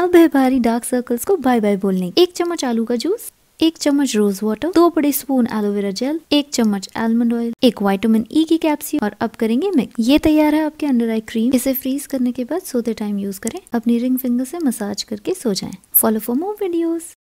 अब है भारी डार्क सर्कल्स को बाय बाय बोलने एक चम्मच आलू का जूस एक चम्मच रोज वाटर दो बड़े स्पून एलोवेरा जेल एक चम्मच आलमंड ऑयल एक वाइटामिन ई e की कैप्सूल और अब करेंगे मिक्स ये तैयार है आपके अंडर आई क्रीम इसे फ्रीज करने के बाद सोते टाइम यूज करें अपनी रिंग फिंगर से मसाज करके सो जाएं फॉलो फॉर मोर वीडियोस